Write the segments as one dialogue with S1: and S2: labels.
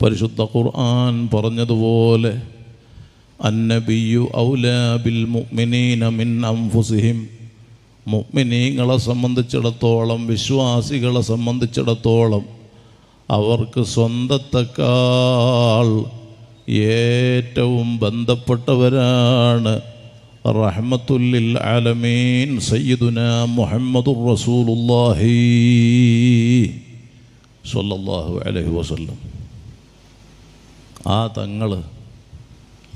S1: പരിശുദ്ധ ഖുർആൻ പറഞ്ഞതുപോലെ അന്നബിയു ഔലാബിൽ മുഅ്മിനീന മിൻ മുഅ്മിനീങ്ങളെ സംബന്ധിച്ചിടത്തോളം വിശ്വാസികളെ സംബന്ധിച്ചിടത്തോളം അവർക്ക് സ്വന്തത്തെക്കാൾ ഏറ്റവും ബന്ധപ്പെട്ടവരാണ് റഹ്മത്തുല്ലിൽ ആലമീൻ സയ്യിദുന മുഹമ്മദുർ റസൂലുല്ലാഹി സല്ലല്ലാഹു അലൈഹി വസല്ലം ആ തങ്ങൾ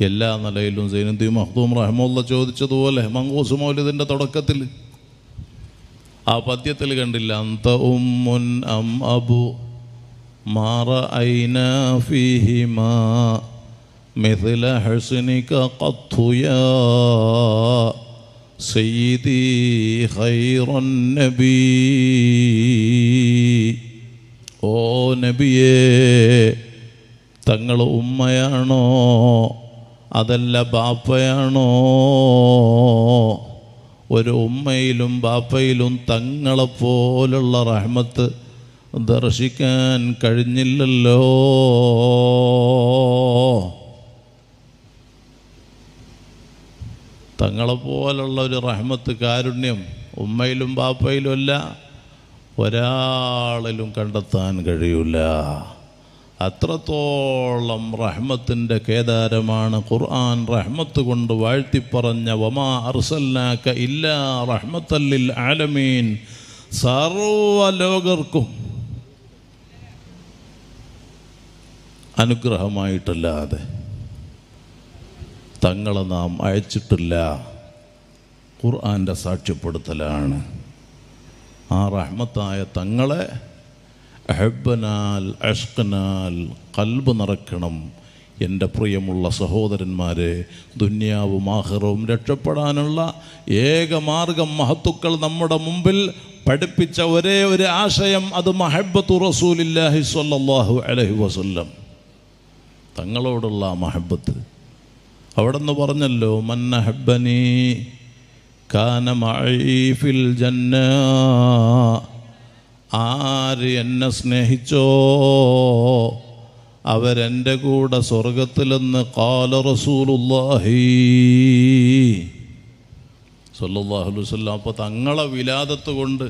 S1: എല്ലാ നിലയിലും സൈനുദ്ദീ മഹ്ദൂം റഹ്മുള്ള ചോദിച്ചതുപോലെ മങ്കൂസ് മൗലിദിൻ്റെ തുടക്കത്തിൽ ആ പദ്യത്തിൽ കണ്ടില്ല അന്ത ഉമ്മുൻ അം അബു മാറ ഐന ഫീഹിമാ മിഥില حسنك قط يا سيدي خير ഓ നബിയേ തങ്ങൾ ഉമ്മയാണോ അതല്ല ബാപ്പയാണോ ഒരു ഉമ്മയിലും ബാപ്പയിലും തങ്ങളെപ്പോലുള്ള റഹ്മത്ത് ദർശിക്കാൻ കഴിഞ്ഞില്ലല്ലോ തങ്ങളെപ്പോലുള്ള ഒരു റഹ്മത്ത് കാരുണ്യം ഉമ്മയിലും ബാപ്പയിലും അല്ല ഒരാളിലും കണ്ടെത്താൻ കഴിയില്ല അത്രത്തോളം റഹ്മത്തിൻ്റെ കേദാരമാണ് ഖുർആൻ റഹ്മത്ത് കൊണ്ട് വാഴ്ത്തിപ്പറഞ്ഞ വമാ അർസല്ലാക്ക ഇല്ലാ റഹ്മത്തല്ലിൽ ആലമീൻ സർവലോകർക്കും ലോകർക്കും അനുഗ്രഹമായിട്ടല്ലാതെ തങ്ങളെ നാം അയച്ചിട്ടില്ല ഖുർആൻ്റെ സാക്ഷ്യപ്പെടുത്തലാണ് ആ റഹ്മത്തായ തങ്ങളെ അഹബനാൽ അഷ്കനാൽ കൽബ് നിറക്കണം എൻ്റെ പ്രിയമുള്ള സഹോദരന്മാരെ ദുന്യാവും ആഹ്റവും രക്ഷപ്പെടാനുള്ള ഏകമാർഗം മഹത്തുക്കൾ നമ്മുടെ മുമ്പിൽ പഠിപ്പിച്ച ഒരേ ഒരു ആശയം അത് മഹബത്തു റസൂലില്ലാഹി സ്വല്ലാഹു അലഹി വസ്ല്ലം തങ്ങളോടുള്ള മഹബത്ത് അവിടെ നിന്ന് പറഞ്ഞല്ലോ മന്നഹബനി കാന ഫിൽ ജന്ന ആ ആര് എന്നെ സ്നേഹിച്ചോ അവരെൻ്റെ കൂടെ സ്വർഗത്തിലെന്ന് കാല റസൂലുല്ലാഹി സല്ലാഹുലുസല്ലാം അപ്പോൾ തങ്ങളെ വിലാദത്ത് കൊണ്ട്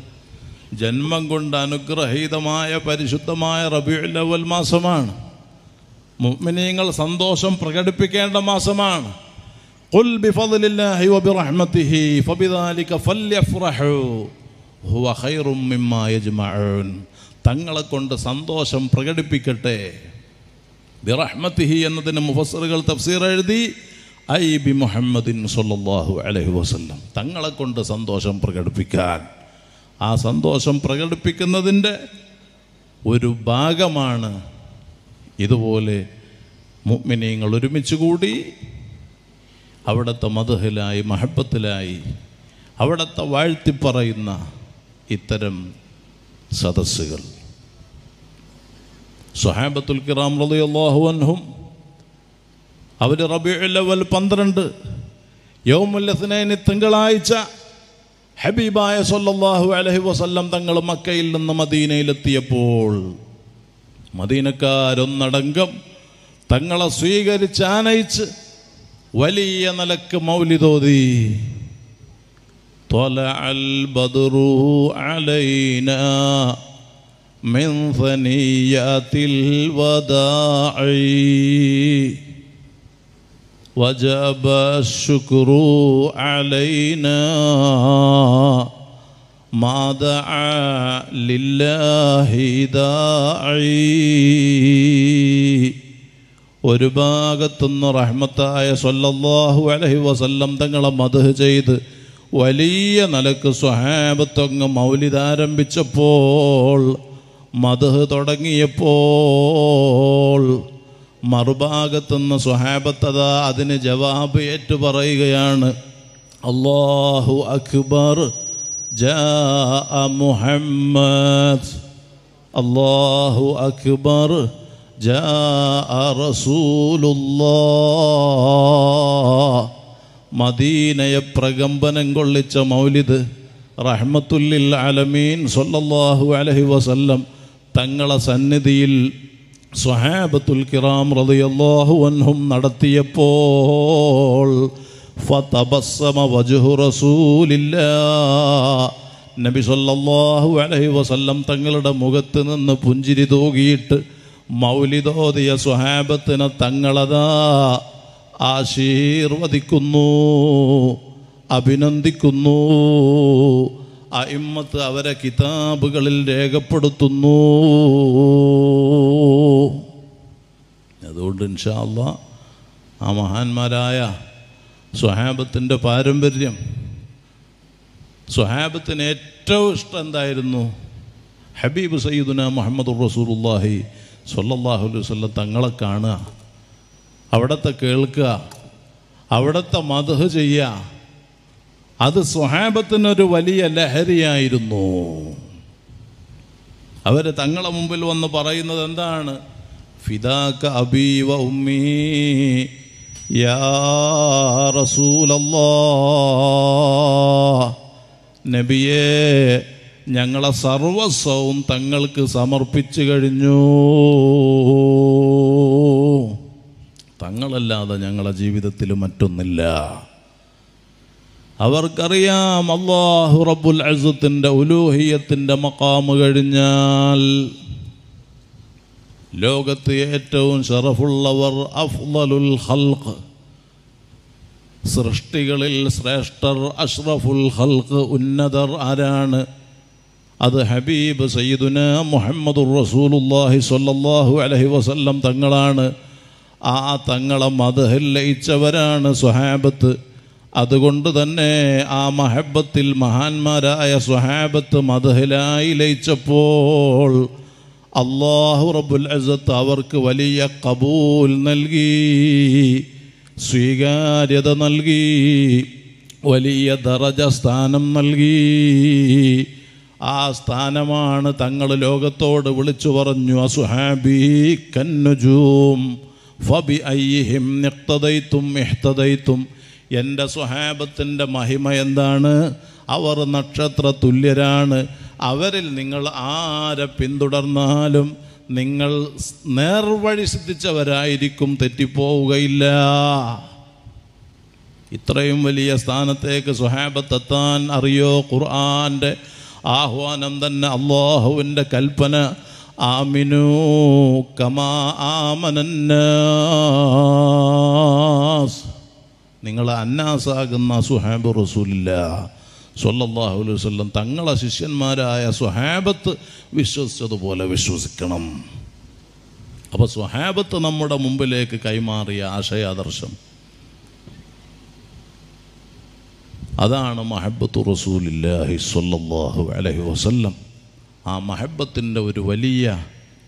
S1: ജന്മം കൊണ്ട് അനുഗ്രഹീതമായ പരിശുദ്ധമായ റബിയുല്ലവൽ മാസമാണ് മുഅ്മിനീങ്ങൾ സന്തോഷം പ്രകടിപ്പിക്കേണ്ട മാസമാണ് قل بفضل الله وبرحمته തങ്ങളെ കൊണ്ട് സന്തോഷം പ്രകടിപ്പിക്കട്ടെ ബിറഹ്മത്തിഹി എന്നതിന് മുഫസറുകൾ തഫ്സീർ എഴുതി ഐ ബി മുഹമ്മദിൻ സൊല്ലാഹു അലഹി വസ്ല്ലം തങ്ങളെ കൊണ്ട് സന്തോഷം പ്രകടിപ്പിക്കാൻ ആ സന്തോഷം പ്രകടിപ്പിക്കുന്നതിൻ്റെ ഒരു ഭാഗമാണ് ഇതുപോലെ മുഗ്മിനീങ്ങൾ ഒരുമിച്ച് കൂടി അവിടുത്തെ മതഹിലായി മഹബത്തിലായി അവിടുത്തെ വാഴ്ത്തിപ്പറയുന്ന ഇത്തരം സദസ്സുകൾ സുഹാബത്തുൽ കിറാം റളിയല്ലാഹു അൻഹും അവർ റബിയുല്ലവൽ പന്ത്രണ്ട് യൗമുല്ലസിനേനി തിങ്കളാഴ്ച ഹബീബായ സൊല്ലാഹു അലഹി വസല്ലം തങ്ങൾ മക്കയിൽ നിന്ന് മദീനയിലെത്തിയപ്പോൾ മദീനക്കാരൊന്നടങ്കം തങ്ങളെ സ്വീകരിച്ച് ആനയിച്ച് വലിയ നിലക്ക് മൗലിതോതി തൊല അൽ ബദുറു അലൈന من ثنيات الوداع وجب الشكر علينا ما دعا لله داعي ഒരു ഭാഗത്തുനിന്ന് റഹ്മത്തായ സല്ലല്ലാഹു അലഹി വസല്ലം തങ്ങളെ മതഹ് ചെയ്ത് വലിയ നിലക്ക് സ്വഹാബത്തൊങ്ങ് മൗലിദാരംഭിച്ചപ്പോൾ മതഹ് തുടങ്ങിയപ്പോൾ മറുഭാഗത്തുനിന്ന് സ്വഹാബത്തത അതിന് ജവാബ് ഏറ്റു പറയുകയാണ് അള്ളാഹു അക്ബർ മുഹമ്മദ് അള്ളാഹു അക്ബർ മദീനയെ പ്രകമ്പനം കൊള്ളിച്ച മൗലിദ് റഹ്മത്തുല്ലിൽ അലമീൻ സൊല്ലാഹു അലഹി വസല്ലം തങ്ങളെ സന്നിധിയിൽ സ്വഹാബത്തുൽ കിറാം റളിയല്ലാഹു അൻഹും നടത്തിയപ്പോൾ ഫതബസ്സമ നബി സല്ലല്ലാഹു അലൈഹി വസല്ലം തങ്ങളുടെ മുഖത്ത് നിന്ന് പുഞ്ചിരി തൂകിയിട്ട് മൗലിതോദിയ സ്വഹാബത്തിന് തങ്ങളതാ ആശീർവദിക്കുന്നു അഭിനന്ദിക്കുന്നു അയിമ്മത്ത് അവരെ കിതാബുകളിൽ രേഖപ്പെടുത്തുന്നു അതുകൊണ്ട് ഇൻഷാല്ല ആ മഹാന്മാരായ സ്വഹാബത്തിൻ്റെ പാരമ്പര്യം സ്വഹാബത്തിന് ഏറ്റവും ഇഷ്ടം എന്തായിരുന്നു ഹബീബ് സയ്യിദുന മുഹമ്മദ് റസൂലുല്ലാഹി സൊല്ലാഹു അലൈവല്ലം തങ്ങളെ കാണുക അവിടത്തെ കേൾക്കുക അവിടത്തെ മതഹ് ചെയ്യുക അത് സ്വഹാബത്തിനൊരു വലിയ ലഹരിയായിരുന്നു അവർ തങ്ങളെ മുമ്പിൽ വന്ന് പറയുന്നത് എന്താണ് ഫിദാക്ക അബീവ ഉമ്മീ യാ റസൂലല്ലാ നബിയേ ഞങ്ങളെ സർവസ്വവും തങ്ങൾക്ക് സമർപ്പിച്ചു കഴിഞ്ഞു തങ്ങളല്ലാതെ ഞങ്ങളെ ജീവിതത്തിൽ മറ്റൊന്നില്ല അവർക്കറിയാം അള്ളാഹു റബ്ബുൽ അസത്തിൻ്റെ ഉലൂഹിയത്തിൻ്റെ മക്കാമ് കഴിഞ്ഞാൽ ലോകത്ത് ഏറ്റവും ഷറഫുള്ളവർ അഫ്ലലുൽ ഹൽഖ് സൃഷ്ടികളിൽ ശ്രേഷ്ഠർ അഷ്റഫുൽ ഹൽഖ് ഉന്നതർ ആരാണ് അത് ഹബീബ് സയ്യിദുന മുഹമ്മദുർ റസൂലുല്ലാഹി സൊല്ലാഹു അലഹി വസല്ലം തങ്ങളാണ് ആ തങ്ങളെ മതഹിൽ ലയിച്ചവരാണ് സുഹാബത്ത് അതുകൊണ്ട് തന്നെ ആ മഹബത്തിൽ മഹാന്മാരായ സ്വഹാബത്ത് മധുഹിലായി ലയിച്ചപ്പോൾ അള്ളാഹു റബുൽ അസത്ത് അവർക്ക് വലിയ കബൂൽ നൽകി സ്വീകാര്യത നൽകി വലിയ ദറജ സ്ഥാനം നൽകി ആ സ്ഥാനമാണ് തങ്ങൾ ലോകത്തോട് വിളിച്ചു പറഞ്ഞു അസുഹാബി കന്നുജൂം ഫബി അയ്യിഹിം നിക്തതയ്ത്തും ഇഹ്തതയ്ത്തും എൻ്റെ സ്വഹാബത്തിൻ്റെ മഹിമ എന്താണ് അവർ നക്ഷത്ര തുല്യരാണ് അവരിൽ നിങ്ങൾ ആരെ പിന്തുടർന്നാലും നിങ്ങൾ നേർവഴി സിദ്ധിച്ചവരായിരിക്കും തെറ്റിപ്പോവുകയില്ല ഇത്രയും വലിയ സ്ഥാനത്തേക്ക് സുഹാബത്തെത്താൻ അറിയോ ഖുർആൻ്റെ ആഹ്വാനം തന്നെ അള്ളാഹുവിൻ്റെ കൽപ്പന ആമിനു കമാ ആമനന്നാസ് നിങ്ങൾ അന്നാസാകുന്ന സുഹാബ് റസൂലില്ല സ്വല്ലാഹു അലൈഹി വല്ലം തങ്ങളെ ശിഷ്യന്മാരായ സുഹാബത്ത് വിശ്വസിച്ചതുപോലെ വിശ്വസിക്കണം അപ്പോൾ സുഹാബത്ത് നമ്മുടെ മുമ്പിലേക്ക് കൈമാറിയ ആശയാദർശം അതാണ് മഹബത്ത് റസൂലില്ലാഹി സ്വല്ലാഹു അലഹി വസല്ലം ആ മഹബത്തിൻ്റെ ഒരു വലിയ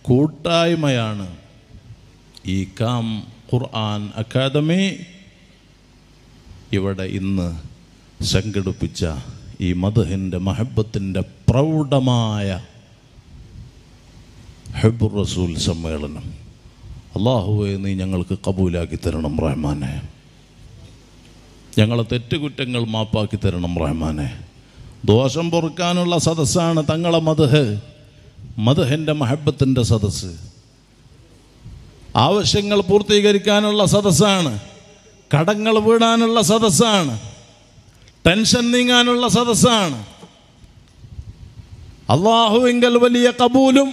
S1: കൂട്ടായ്മയാണ് ഈ കാം ഖുർആൻ അക്കാദമി ഇവിടെ ഇന്ന് സംഘടിപ്പിച്ച ഈ മധുഹിൻ്റെ മഹബത്തിൻ്റെ പ്രൗഢമായ ഹെബ് റസൂൽ സമ്മേളനം അള്ളാഹുവെ നീ ഞങ്ങൾക്ക് കബൂലാക്കി തരണം റഹ്മാനെ ഞങ്ങളെ തെറ്റുകുറ്റങ്ങൾ മാപ്പാക്കി തരണം റഹ്മാനെ ദോഷം പൊറുക്കാനുള്ള സദസ്സാണ് തങ്ങളെ മധുഹ് മധുഹൻ്റെ മഹബത്തിൻ്റെ സദസ്സ് ആവശ്യങ്ങൾ പൂർത്തീകരിക്കാനുള്ള സദസ്സാണ് കടങ്ങൾ വീടാനുള്ള സദസ്സാണ് ടെൻഷൻ നീങ്ങാനുള്ള സദസ്സാണ് അള്ളാഹുവിങ്കൽ വലിയ കബൂലും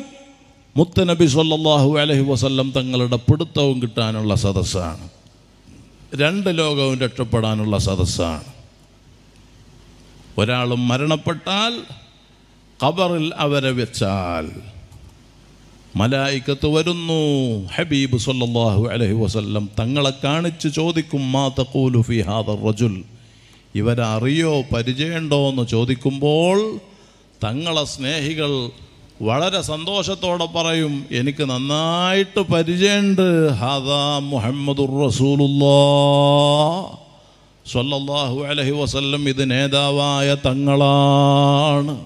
S1: മുത്തനബി സല്ലാഹു അലഹി വസല്ലം തങ്ങളുടെ പിടുത്തവും കിട്ടാനുള്ള സദസ്സാണ് രണ്ട് ലോകവും രക്ഷപ്പെടാനുള്ള സദസ്സാണ് ഒരാളും മരണപ്പെട്ടാൽ ഖബറിൽ അവരെ വെച്ചാൽ മലായിക്കത്ത് വരുന്നു ഹബീബ് സല്ലാഹു അലഹി വസ്ല്ലം തങ്ങളെ കാണിച്ച് ചോദിക്കും മാ തക്കൂലു ഫി ഹാദർ റജുൽ ഇവരറിയോ പരിചയമുണ്ടോ എന്ന് ചോദിക്കുമ്പോൾ തങ്ങളെ സ്നേഹികൾ വളരെ സന്തോഷത്തോടെ പറയും എനിക്ക് നന്നായിട്ട് പരിചയമുണ്ട് ഹാദാ മുഹമ്മദുർ റസൂലുല്ലാ സല്ലല്ലാഹു അലഹി വസല്ലം ഇത് നേതാവായ തങ്ങളാണ്